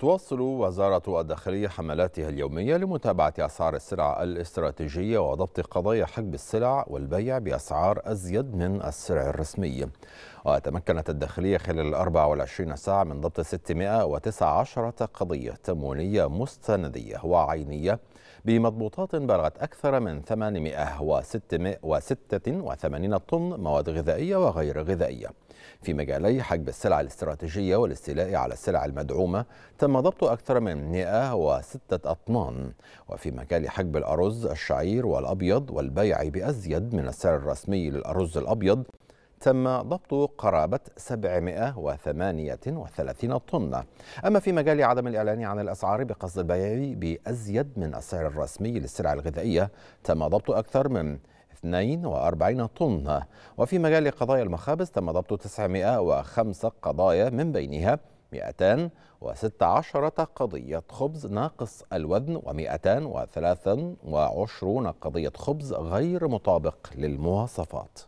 تواصل وزارة الداخلية حملاتها اليومية لمتابعة أسعار السلع الاستراتيجية وضبط قضايا حجب السلع والبيع بأسعار أزيد من السلع الرسمي. وتمكنت الداخلية خلال الأربع والعشرين ساعة من ضبط 619 قضية تموينية مستندية وعينية بمضبوطات بلغت أكثر من 886 طن مواد غذائية وغير غذائية في مجالي حجب السلع الاستراتيجية والاستيلاء على السلع المدعومة تم تم ضبط أكثر من 106 أطنان وفي مجال حجب الأرز الشعير والأبيض والبيع بأزيد من السعر الرسمي للأرز الأبيض تم ضبط قرابة 738 طن أما في مجال عدم الإعلان عن الأسعار بقصد البيع بأزيد من السعر الرسمي للسلع الغذائية تم ضبط أكثر من 42 طن وفي مجال قضايا المخابز تم ضبط 905 قضايا من بينها 216 قضية خبز ناقص الوزن و223 قضية خبز غير مطابق للمواصفات